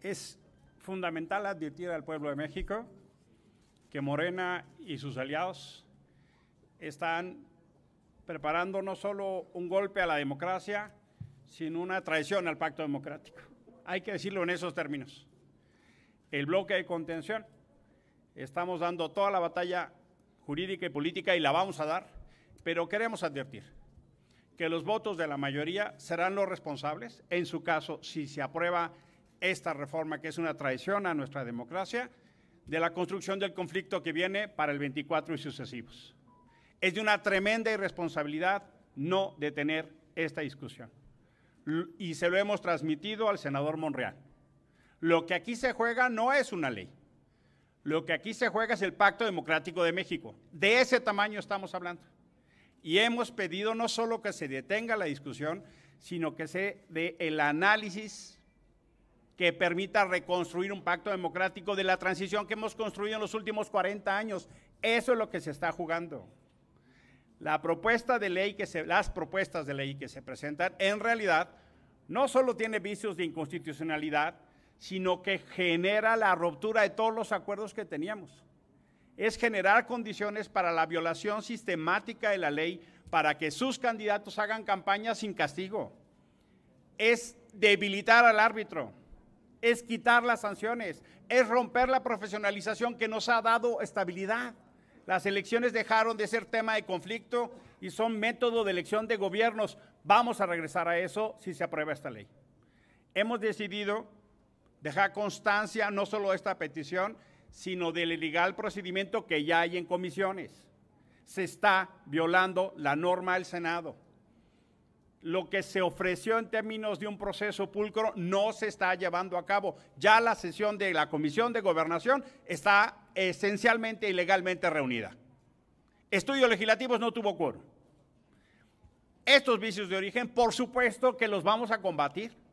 es fundamental advertir al pueblo de México que Morena y sus aliados están preparando no solo un golpe a la democracia, sino una traición al pacto democrático. Hay que decirlo en esos términos. El bloque de contención, estamos dando toda la batalla jurídica y política y la vamos a dar, pero queremos advertir que los votos de la mayoría serán los responsables, en su caso, si se aprueba esta reforma, que es una traición a nuestra democracia, de la construcción del conflicto que viene para el 24 y sucesivos. Es de una tremenda irresponsabilidad no detener esta discusión. Y se lo hemos transmitido al senador Monreal. Lo que aquí se juega no es una ley. Lo que aquí se juega es el Pacto Democrático de México. De ese tamaño estamos hablando. Y hemos pedido no solo que se detenga la discusión, sino que se dé el análisis que permita reconstruir un pacto democrático de la transición que hemos construido en los últimos 40 años. Eso es lo que se está jugando. La propuesta de ley que se, las propuestas de ley que se presentan en realidad no solo tiene vicios de inconstitucionalidad, sino que genera la ruptura de todos los acuerdos que teníamos es generar condiciones para la violación sistemática de la ley para que sus candidatos hagan campaña sin castigo. Es debilitar al árbitro, es quitar las sanciones, es romper la profesionalización que nos ha dado estabilidad. Las elecciones dejaron de ser tema de conflicto y son método de elección de gobiernos. Vamos a regresar a eso si se aprueba esta ley. Hemos decidido dejar constancia no solo esta petición, sino del ilegal procedimiento que ya hay en comisiones. Se está violando la norma del Senado. Lo que se ofreció en términos de un proceso pulcro no se está llevando a cabo. Ya la sesión de la Comisión de Gobernación está esencialmente y legalmente reunida. Estudios legislativos no tuvo quórum. Estos vicios de origen, por supuesto que los vamos a combatir